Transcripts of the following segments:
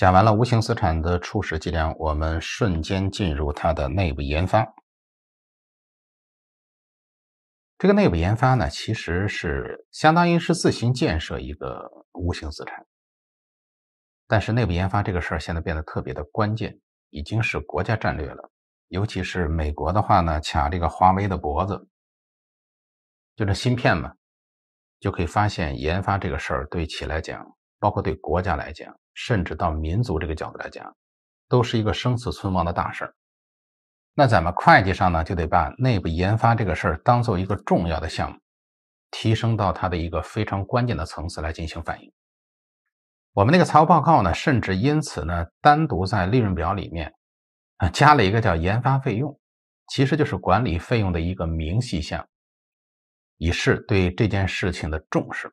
讲完了无形资产的初始计量，我们瞬间进入它的内部研发。这个内部研发呢，其实是相当于是自行建设一个无形资产。但是内部研发这个事儿现在变得特别的关键，已经是国家战略了。尤其是美国的话呢，卡这个华为的脖子，就这芯片嘛，就可以发现研发这个事儿对企业来讲，包括对国家来讲。甚至到民族这个角度来讲，都是一个生死存亡的大事儿。那咱们会计上呢，就得把内部研发这个事儿当做一个重要的项目，提升到它的一个非常关键的层次来进行反映。我们那个财务报告呢，甚至因此呢单独在利润表里面啊加了一个叫研发费用，其实就是管理费用的一个明细项，以示对这件事情的重视。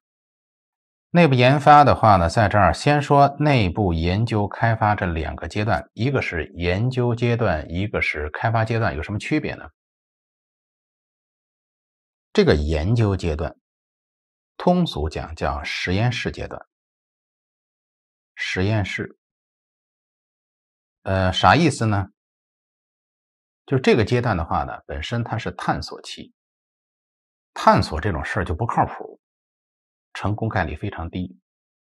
内部研发的话呢，在这儿先说内部研究开发这两个阶段，一个是研究阶段，一个是开发阶段，有什么区别呢？这个研究阶段，通俗讲叫实验室阶段。实验室，呃，啥意思呢？就这个阶段的话呢，本身它是探索期，探索这种事儿就不靠谱。成功概率非常低，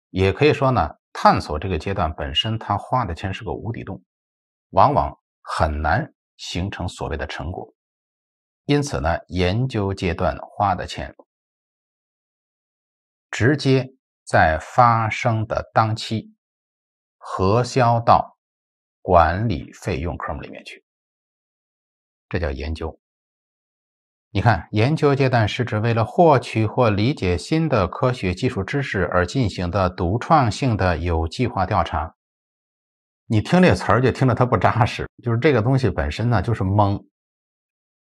也可以说呢，探索这个阶段本身，他花的钱是个无底洞，往往很难形成所谓的成果。因此呢，研究阶段花的钱，直接在发生的当期核销到管理费用科目里面去，这叫研究。你看，研究阶段是指为了获取或理解新的科学技术知识而进行的独创性的有计划调查。你听这词儿就听着它不扎实，就是这个东西本身呢就是懵。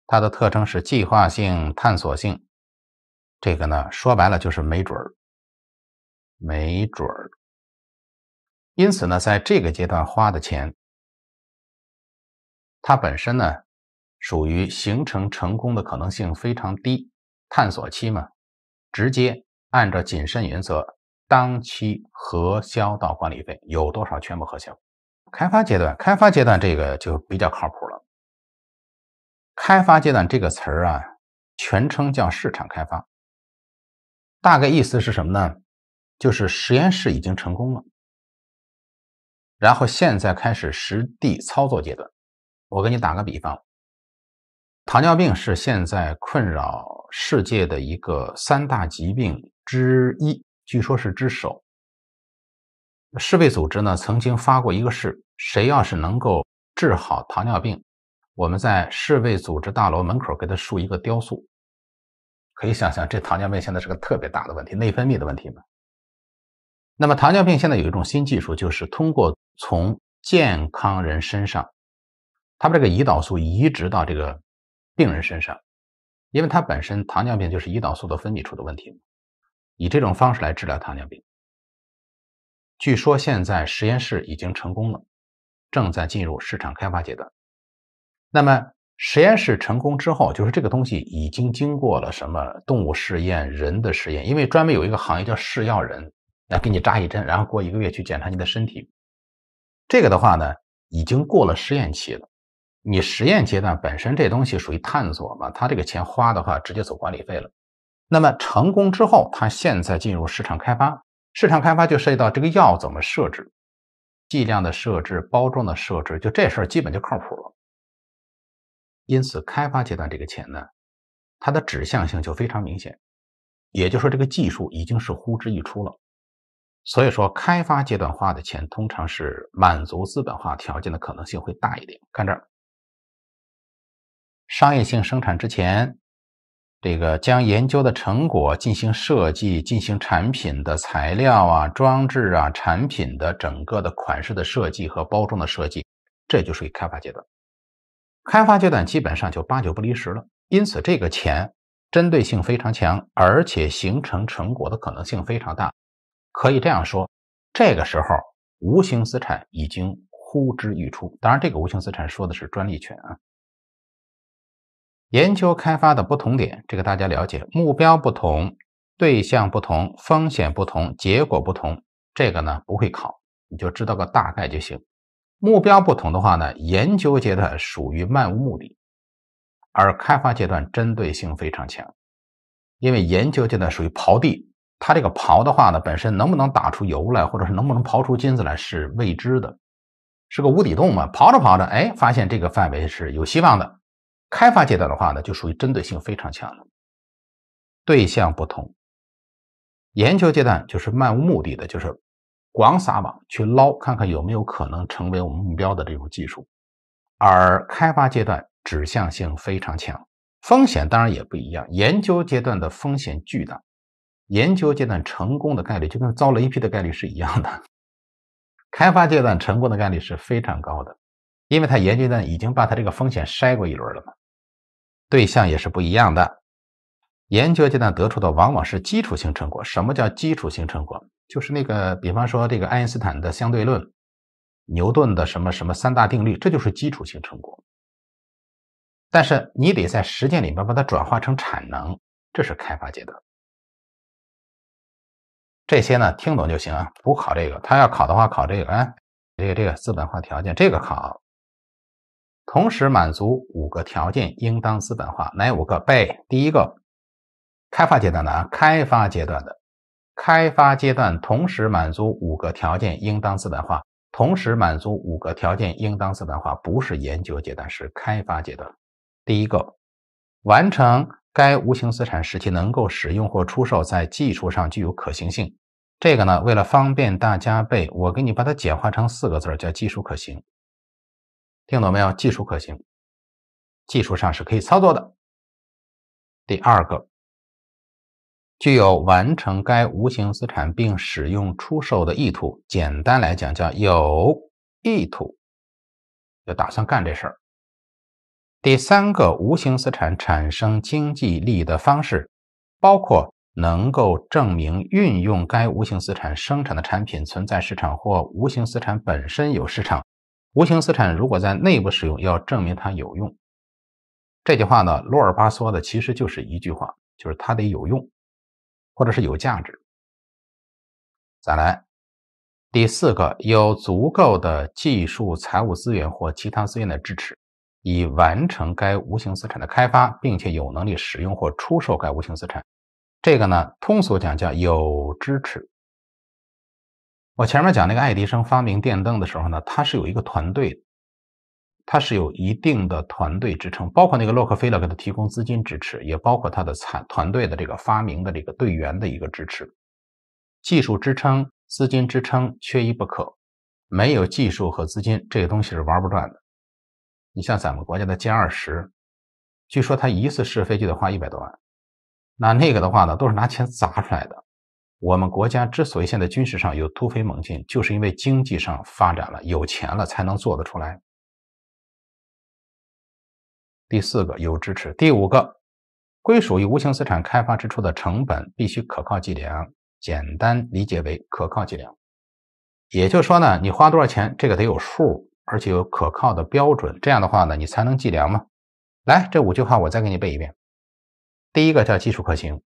它的特征是计划性、探索性。这个呢说白了就是没准儿，没准儿。因此呢，在这个阶段花的钱，它本身呢。属于形成成功的可能性非常低，探索期嘛，直接按照谨慎原则，当期核销到管理费，有多少全部核销。开发阶段，开发阶段这个就比较靠谱了。开发阶段这个词儿啊，全称叫市场开发。大概意思是什么呢？就是实验室已经成功了，然后现在开始实地操作阶段。我给你打个比方。糖尿病是现在困扰世界的一个三大疾病之一，据说是之首。世卫组织呢曾经发过一个誓，谁要是能够治好糖尿病，我们在世卫组织大楼门口给他竖一个雕塑。可以想想，这糖尿病现在是个特别大的问题，内分泌的问题嘛。那么糖尿病现在有一种新技术，就是通过从健康人身上，他们这个胰岛素移植到这个。病人身上，因为他本身糖尿病就是胰岛素的分泌出的问题嘛，以这种方式来治疗糖尿病。据说现在实验室已经成功了，正在进入市场开发阶段。那么实验室成功之后，就是这个东西已经经过了什么动物试验、人的试验，因为专门有一个行业叫试药人，来给你扎一针，然后过一个月去检查你的身体。这个的话呢，已经过了试验期了。你实验阶段本身这东西属于探索嘛，他这个钱花的话直接走管理费了。那么成功之后，他现在进入市场开发，市场开发就涉及到这个药怎么设置、剂量的设置、包装的设置，就这事儿基本就靠谱了。因此，开发阶段这个钱呢，它的指向性就非常明显，也就是说这个技术已经是呼之欲出了。所以说，开发阶段花的钱通常是满足资本化条件的可能性会大一点。看这儿。商业性生产之前，这个将研究的成果进行设计，进行产品的材料啊、装置啊、产品的整个的款式的设计和包装的设计，这就属于开发阶段。开发阶段基本上就八九不离十了。因此，这个钱针对性非常强，而且形成成果的可能性非常大。可以这样说，这个时候无形资产已经呼之欲出。当然，这个无形资产说的是专利权啊。研究开发的不同点，这个大家了解，目标不同，对象不同，风险不同，结果不同。这个呢不会考，你就知道个大概就行。目标不同的话呢，研究阶段属于漫无目的，而开发阶段针对性非常强。因为研究阶段属于刨地，它这个刨的话呢，本身能不能打出油来，或者是能不能刨出金子来是未知的，是个无底洞嘛。刨着刨着，哎，发现这个范围是有希望的。开发阶段的话呢，就属于针对性非常强的，对象不同。研究阶段就是漫无目的的，就是广撒网去捞，看看有没有可能成为我们目标的这种技术。而开发阶段指向性非常强，风险当然也不一样。研究阶段的风险巨大，研究阶段成功的概率就跟遭雷劈的概率是一样的。开发阶段成功的概率是非常高的，因为他研究阶段已经把他这个风险筛过一轮了嘛。对象也是不一样的，研究阶段得出的往往是基础性成果。什么叫基础性成果？就是那个，比方说这个爱因斯坦的相对论，牛顿的什么什么三大定律，这就是基础性成果。但是你得在实践里面把它转化成产能，这是开发阶段。这些呢，听懂就行啊，不考这个。他要考的话，考这个，哎，这个这个资本化条件，这个考。同时满足五个条件，应当资本化。哪五个？背第一个，开发阶段的。啊，开发阶段的，开发阶段同时满足五个条件，应当资本化。同时满足五个条件，应当资本化。不是研究阶段，是开发阶段。第一个，完成该无形资产时期能够使用或出售，在技术上具有可行性。这个呢，为了方便大家背，我给你把它简化成四个字儿，叫技术可行。听懂没有？技术可行，技术上是可以操作的。第二个，具有完成该无形资产并使用出售的意图，简单来讲叫有意图，要打算干这事儿。第三个，无形资产产生经济利益的方式，包括能够证明运用该无形资产生产的产品存在市场或无形资产本身有市场。无形资产如果在内部使用，要证明它有用。这句话呢，罗尔巴说的其实就是一句话，就是它得有用，或者是有价值。再来，第四个，有足够的技术、财务资源或其他资源的支持，以完成该无形资产的开发，并且有能力使用或出售该无形资产。这个呢，通俗讲叫有支持。我前面讲那个爱迪生发明电灯的时候呢，他是有一个团队，他是有一定的团队支撑，包括那个洛克菲勒给他提供资金支持，也包括他的产团队的这个发明的这个队员的一个支持，技术支撑、资金支撑缺一不可，没有技术和资金，这个东西是玩不转的。你像咱们国家的歼二十，据说他一次试飞就得花一百多万，那那个的话呢，都是拿钱砸出来的。我们国家之所以现在军事上有突飞猛进，就是因为经济上发展了，有钱了才能做得出来。第四个有支持，第五个归属于无形资产开发支出的成本必须可靠计量。简单理解为可靠计量，也就是说呢，你花多少钱，这个得有数，而且有可靠的标准，这样的话呢，你才能计量嘛。来，这五句话我再给你背一遍。第一个叫技术可行，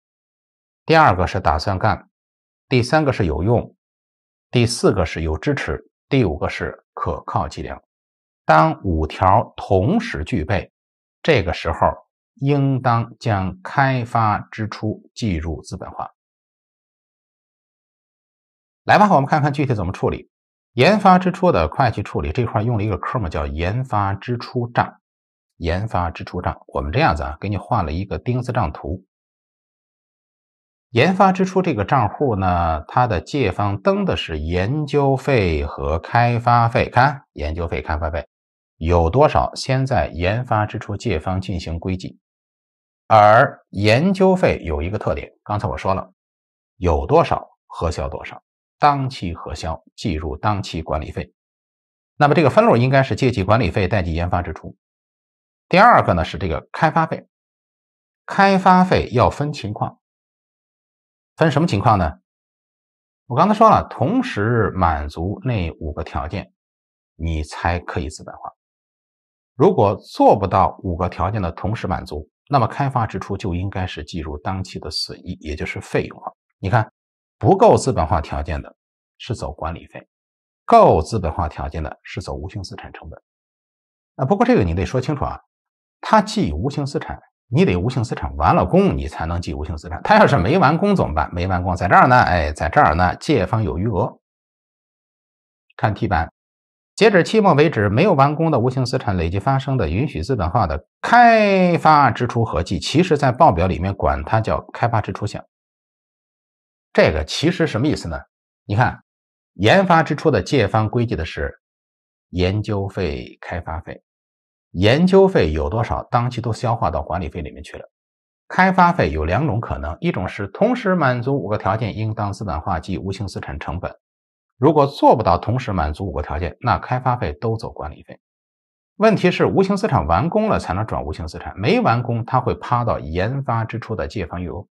第二个是打算干。第三个是有用，第四个是有支持，第五个是可靠计量。当五条同时具备，这个时候应当将开发支出计入资本化。来吧，我们看看具体怎么处理研发支出的会计处理这块用了一个科目叫研发支出账。研发支出账，我们这样子啊，给你画了一个丁字账图。研发支出这个账户呢，它的借方登的是研究费和开发费。看研究费、开发费有多少，先在研发支出借方进行归集。而研究费有一个特点，刚才我说了，有多少核销多少，当期核销计入当期管理费。那么这个分录应该是借记管理费，贷记研发支出。第二个呢是这个开发费，开发费要分情况。分什么情况呢？我刚才说了，同时满足那五个条件，你才可以资本化。如果做不到五个条件的同时满足，那么开发支出就应该是计入当期的损益，也就是费用了。你看，不够资本化条件的是走管理费，够资本化条件的是走无形资产成本。啊，不过这个你得说清楚啊，它既无形资产。你得无形资产完了工，你才能记无形资产。他要是没完工怎么办？没完工，在这儿呢，哎，在这儿呢，借方有余额。看题板，截止期末为止没有完工的无形资产累计发生的允许资本化的开发支出合计，其实在报表里面管它叫开发支出项。这个其实什么意思呢？你看，研发支出的借方归集的是研究费、开发费。研究费有多少，当期都消化到管理费里面去了。开发费有两种可能，一种是同时满足五个条件，应当资本化即无形资产成本；如果做不到同时满足五个条件，那开发费都走管理费。问题是无形资产完工了才能转无形资产，没完工它会趴到研发支出的借方余额。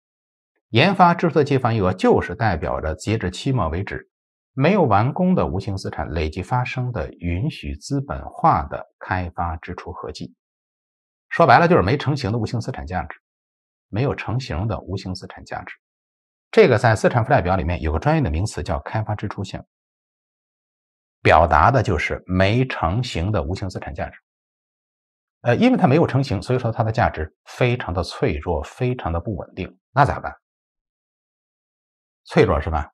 研发支出的借方余额就是代表着截止期末为止。没有完工的无形资产累计发生的允许资本化的开发支出合计，说白了就是没成型的无形资产价值。没有成型的无形资产价值，这个在资产负债表里面有个专业的名词叫开发支出项，表达的就是没成型的无形资产价值。呃，因为它没有成型，所以说它的价值非常的脆弱，非常的不稳定。那咋办？脆弱是吧？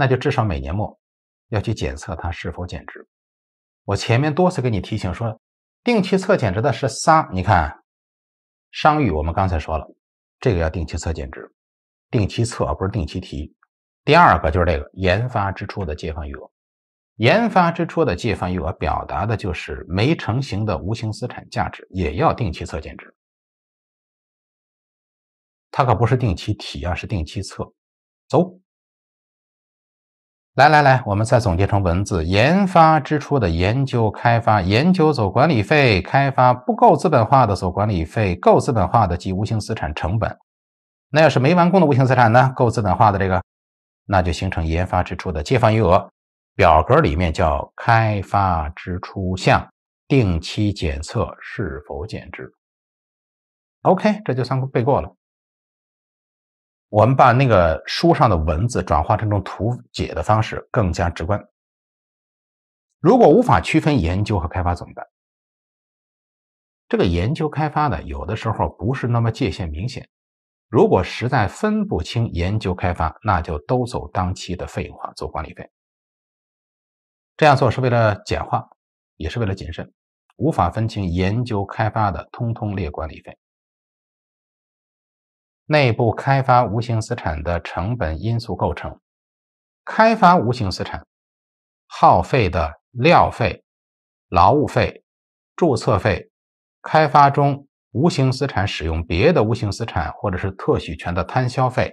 那就至少每年末要去检测它是否减值。我前面多次给你提醒说，定期测减值的是仨，你看商誉，我们刚才说了，这个要定期测减值，定期测不是定期提。第二个就是这个研发支出的借方余额，研发支出的借方余额表达的就是没成型的无形资产价值，也要定期测减值。它可不是定期提啊，是定期测。走。来来来，我们再总结成文字：研发支出的研究开发，研究走管理费，开发不够资本化的走管理费，够资本化的即无形资产成本。那要是没完工的无形资产呢？够资本化的这个，那就形成研发支出的借方余额。表格里面叫开发支出项，定期检测是否减值。OK，这就算背过了。我们把那个书上的文字转化成种图解的方式，更加直观。如果无法区分研究和开发怎么办？这个研究开发呢，有的时候不是那么界限明显。如果实在分不清研究开发，那就都走当期的费用化，走管理费。这样做是为了简化，也是为了谨慎。无法分清研究开发的，通通列管理费。内部开发无形资产的成本因素构成：开发无形资产耗费的料费、劳务费、注册费；开发中无形资产使用别的无形资产或者是特许权的摊销费；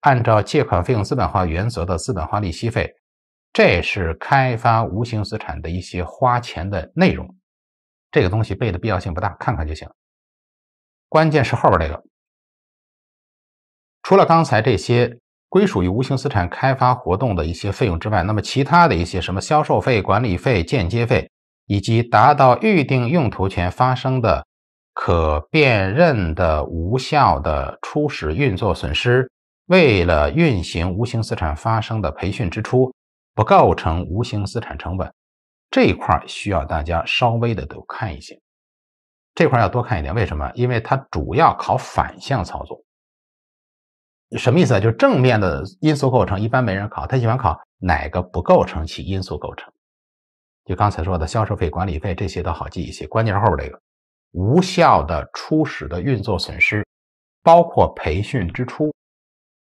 按照借款费用资本化原则的资本化利息费。这是开发无形资产的一些花钱的内容。这个东西背的必要性不大，看看就行。关键是后边这个。除了刚才这些归属于无形资产开发活动的一些费用之外，那么其他的一些什么销售费、管理费、间接费，以及达到预定用途前发生的可辨认的无效的初始运作损失，为了运行无形资产发生的培训支出，不构成无形资产成本。这一块需要大家稍微的都看一些，这块要多看一点。为什么？因为它主要考反向操作。什么意思啊？就是正面的因素构成，一般没人考，他喜欢考哪个不构成其因素构成。就刚才说的销售费、管理费这些都好记一些，关键是后边这个无效的初始的运作损失，包括培训支出，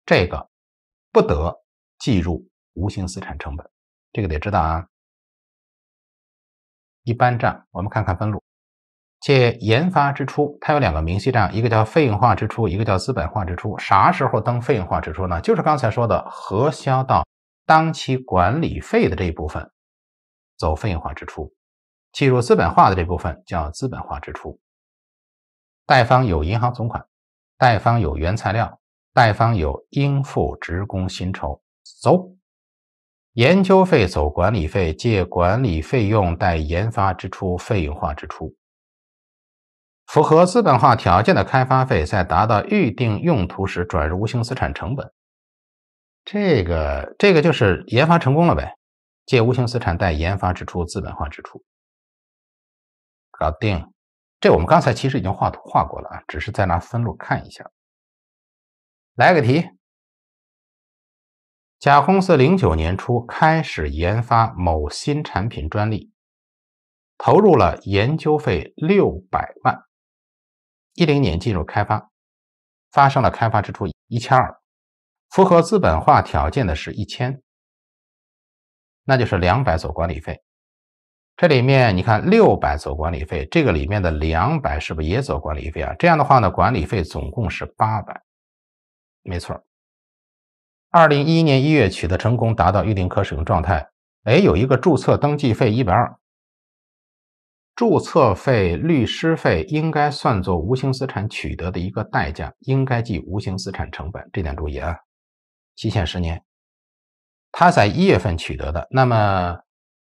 这个不得计入无形资产成本，这个得知道啊。一般账，我们看看分录。借研发支出，它有两个明细账，一个叫费用化支出，一个叫资本化支出。啥时候登费用化支出呢？就是刚才说的核销到当期管理费的这一部分走费用化支出，计入资本化的这部分叫资本化支出。贷方有银行存款，贷方有原材料，贷方有应付职工薪酬。走研究费走管理费，借管理费用，贷研发支出费用化支出。符合资本化条件的开发费，在达到预定用途时转入无形资产成本。这个，这个就是研发成功了呗。借无形资产，贷研发支出、资本化支出，搞定。这我们刚才其实已经画图画过了啊，只是再拿分录看一下。来个题：甲公司零九年初开始研发某新产品专利，投入了研究费六百万。一零年进入开发，发生了开发支出一千二，符合资本化条件的是一千，那就是两百走管理费。这里面你看六百走管理费，这个里面的两百是不是也走管理费啊？这样的话呢，管理费总共是八百，没错。二零一一年一月取得成功，达到预定可使用状态，哎，有一个注册登记费一百二。注册费、律师费应该算作无形资产取得的一个代价，应该记无形资产成本。这点注意啊。期限十年，他在一月份取得的，那么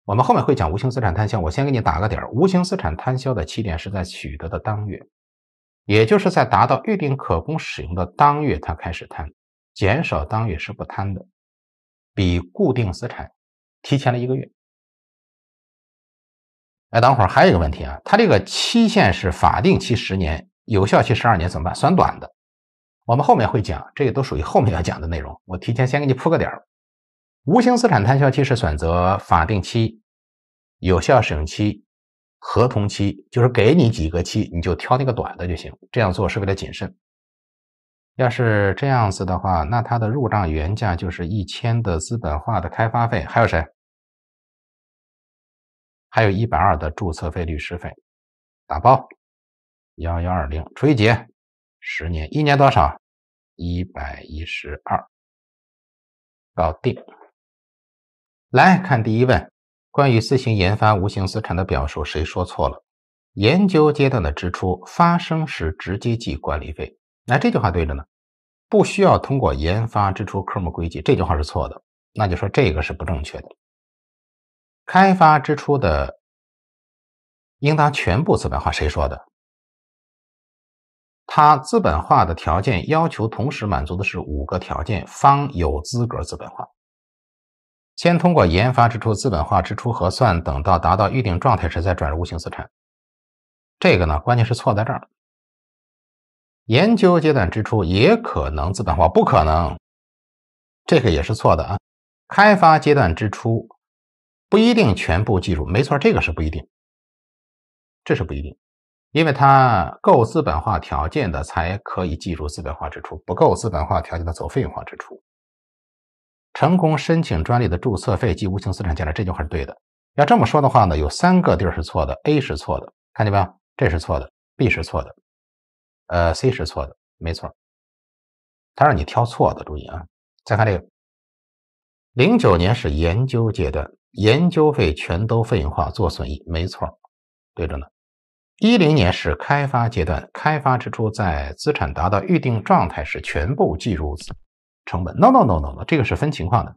我们后面会讲无形资产摊销。我先给你打个点儿，无形资产摊销的起点是在取得的当月，也就是在达到预定可供使用的当月，他开始摊，减少当月是不摊的，比固定资产提前了一个月。哎，等会儿还有一个问题啊，它这个期限是法定期十年，有效期十二年怎么办？算短的，我们后面会讲，这个都属于后面要讲的内容。我提前先给你铺个点儿，无形资产摊销期是选择法定期、有效使用期、合同期，就是给你几个期，你就挑那个短的就行。这样做是为了谨慎。要是这样子的话，那它的入账原价就是一千的资本化的开发费，还有谁？还有一百二的注册费、律师费，打包幺幺二零除以几？十年，一年多少？一百一十二，搞定。来看第一问，关于自行研发无形资产的表述，谁说错了？研究阶段的支出发生时直接计管理费，那这句话对着呢？不需要通过研发支出科目归集，这句话是错的，那就说这个是不正确的。开发支出的应当全部资本化，谁说的？它资本化的条件要求同时满足的是五个条件，方有资格资本化。先通过研发支出资本化支出核算，等到达到预定状态时再转入无形资产。这个呢，关键是错在这儿。研究阶段支出也可能资本化，不可能，这个也是错的啊。开发阶段支出。不一定全部记住，没错，这个是不一定，这是不一定，因为它够资本化条件的才可以计入资本化支出，不够资本化条件的走费用化支出。成功申请专利的注册费及无形资产价值，这句话是对的。要这么说的话呢，有三个地儿是错的，A 是错的，看见没有？这是错的，B 是错的，呃，C 是错的，没错。他让你挑错的，注意啊。再看这个，零九年是研究阶段。研究费全都费用化做损益，没错，对着呢。一零年是开发阶段，开发支出在资产达到预定状态时全部计入成本。No No No No No，这个是分情况的。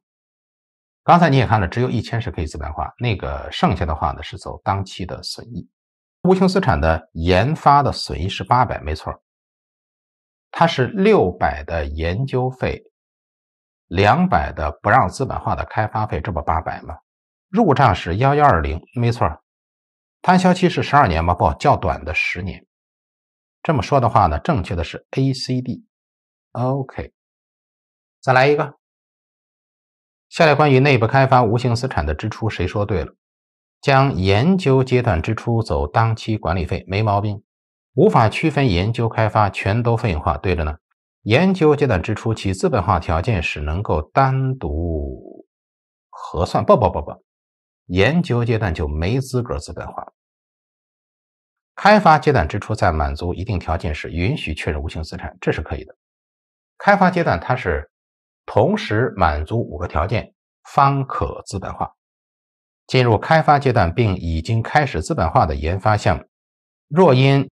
刚才你也看了，只有一千是可以资本化，那个剩下的话呢是走当期的损益。无形资产的研发的损益是八百，没错，它是六百的研究费，两百的不让资本化的开发费，这不八百吗？入账是幺幺二零，没错。摊销期是十二年吗？不，较短的十年。这么说的话呢，正确的是 A、C、D。OK，再来一个。下列关于内部开发无形资产的支出，谁说对了？将研究阶段支出走当期管理费，没毛病。无法区分研究开发，全都费用化，对着呢。研究阶段支出其资本化条件是能够单独核算，不不不不。研究阶段就没资格资本化，开发阶段支出在满足一定条件时，允许确认无形资产，这是可以的。开发阶段它是同时满足五个条件方可资本化。进入开发阶段并已经开始资本化的研发项目，若因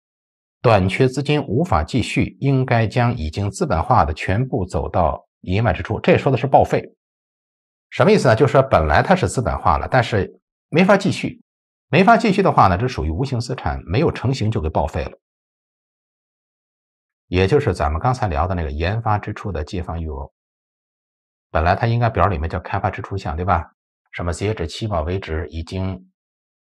短缺资金无法继续，应该将已经资本化的全部走到研发支出。这说的是报废。什么意思呢？就是说，本来它是资本化了，但是没法继续，没法继续的话呢，这属于无形资产没有成型就给报废了。也就是咱们刚才聊的那个研发支出的借方余额，本来它应该表里面叫开发支出项，对吧？什么截止期末为止已经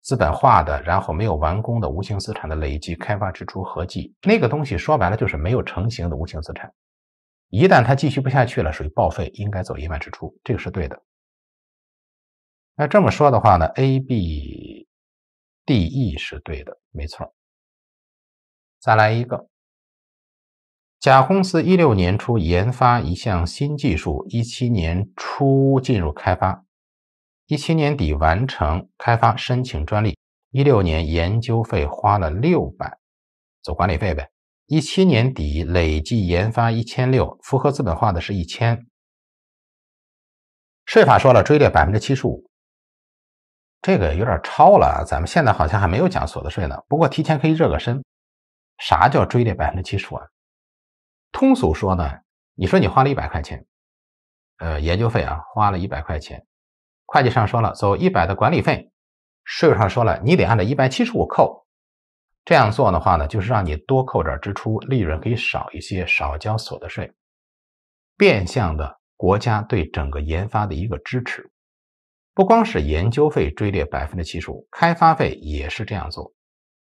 资本化的，然后没有完工的无形资产的累计开发支出合计，那个东西说白了就是没有成型的无形资产。一旦它继续不下去了，属于报废，应该走一万支出，这个是对的。那这么说的话呢，A、B、D、E 是对的，没错。再来一个，甲公司一六年初研发一项新技术，一七年初进入开发，一七年底完成开发，申请专利。一六年研究费花了六百，走管理费呗。一七年底累计研发一千六，符合资本化的是一千。税法说了，追列百分之七十五。这个有点超了，咱们现在好像还没有讲所得税呢。不过提前可以热个身。啥叫追这百分之七十五啊？通俗说呢，你说你花了一百块钱，呃，研究费啊，花了一百块钱，会计上说了走一百的管理费，税务上说了你得按照一百七十五扣。这样做的话呢，就是让你多扣点支出，利润可以少一些，少交所得税，变相的国家对整个研发的一个支持。不光是研究费追列百分之七十五，开发费也是这样做。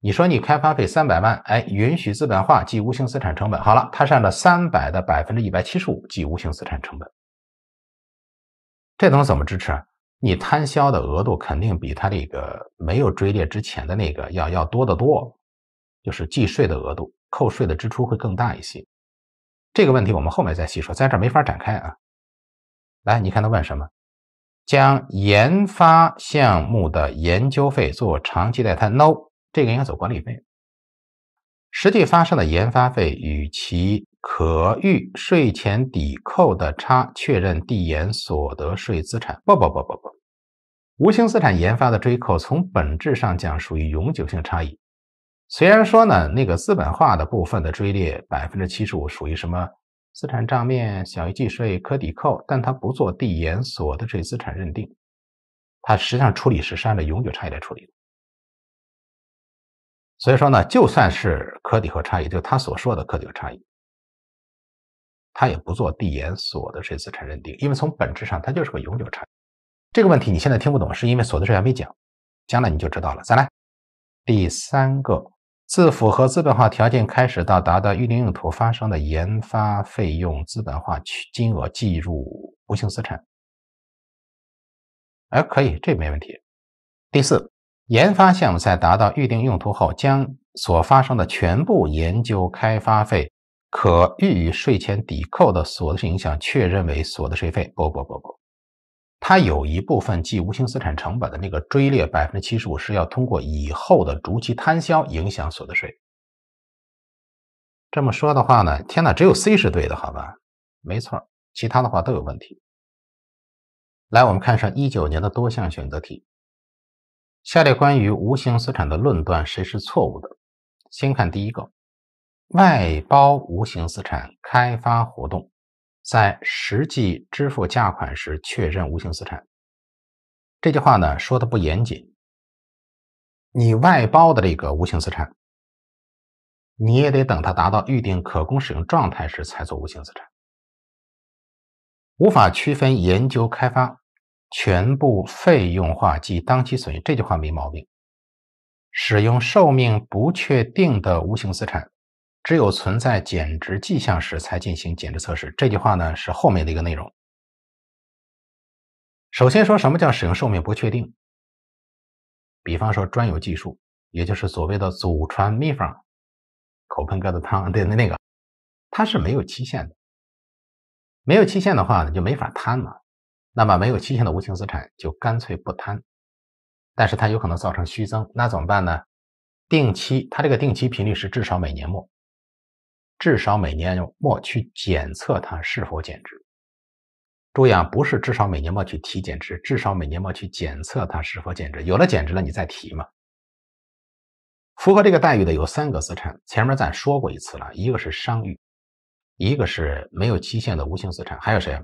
你说你开发费三百万，哎，允许资本化计无形资产成本。好了，它是按照三百的百分之一百七十五计无形资产成本。这东西怎么支持？你摊销的额度肯定比它这个没有追列之前的那个要要多得多，就是计税的额度，扣税的支出会更大一些。这个问题我们后面再细说，在这儿没法展开啊。来，你看他问什么？将研发项目的研究费做长期待摊，no，这个应该走管理费。实际发生的研发费与其可预税前抵扣的差，确认递延所得税资产。不不不不不，无形资产研发的追扣，从本质上讲属于永久性差异。虽然说呢，那个资本化的部分的追列百分之七十五属于什么？资产账面小于计税可抵扣，但它不做递延所得税资产认定，它实际上处理是按照永久差异来处理的。所以说呢，就算是可抵扣差异，就是他所说的可抵扣差异，他也不做递延所得税资产认定，因为从本质上它就是个永久差异。这个问题你现在听不懂，是因为所得税还没讲，将来你就知道了。再来，第三个。自符合资本化条件开始到达到预定用途发生的研发费用资本化金额计入无形资产，哎，可以，这没问题。第四，研发项目在达到预定用途后，将所发生的全部研究开发费可预于税前抵扣的所得税影响确认为所得税费不不不不。它有一部分计无形资产成本的那个追列百分之七十五是要通过以后的逐期摊销影响所得税。这么说的话呢，天哪，只有 C 是对的，好吧？没错，其他的话都有问题。来，我们看上一九年的多项选择题，下列关于无形资产的论断谁是错误的？先看第一个，外包无形资产开发活动。在实际支付价款时确认无形资产，这句话呢说的不严谨。你外包的这个无形资产，你也得等它达到预定可供使用状态时才做无形资产。无法区分研究开发全部费用化即当期损益，这句话没毛病。使用寿命不确定的无形资产。只有存在减值迹象时才进行减值测试。这句话呢是后面的一个内容。首先说什么叫使用寿命不确定？比方说专有技术，也就是所谓的祖传秘方、口喷疙瘩汤对，那那个，它是没有期限的。没有期限的话呢就没法摊嘛。那么没有期限的无形资产就干脆不摊，但是它有可能造成虚增，那怎么办呢？定期，它这个定期频率是至少每年末。至少每年末去检测它是否减值。注意啊，不是至少每年末去提减值，至少每年末去检测它是否减值。有了减值了，你再提嘛。符合这个待遇的有三个资产，前面咱说过一次了，一个是商誉，一个是没有期限的无形资产，还有谁？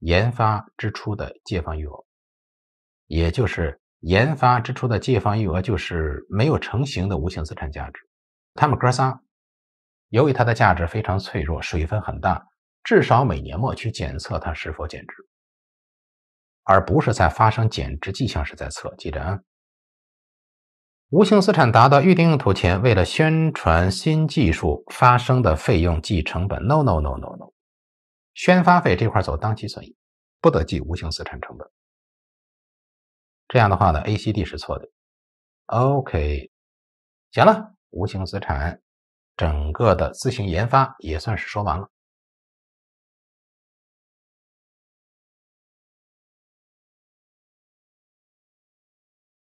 研发支出的借方余额，也就是研发支出的借方余额就是没有成型的无形资产价值。他们哥仨。由于它的价值非常脆弱，水分很大，至少每年末去检测它是否减值，而不是在发生减值迹象时再测。记着啊，无形资产达到预定用途前，为了宣传新技术发生的费用计成本。No no no no no，宣发费这块走当期损益，不得计无形资产成本。这样的话呢，A、C、D 是错的。OK，行了，无形资产。整个的自行研发也算是说完了。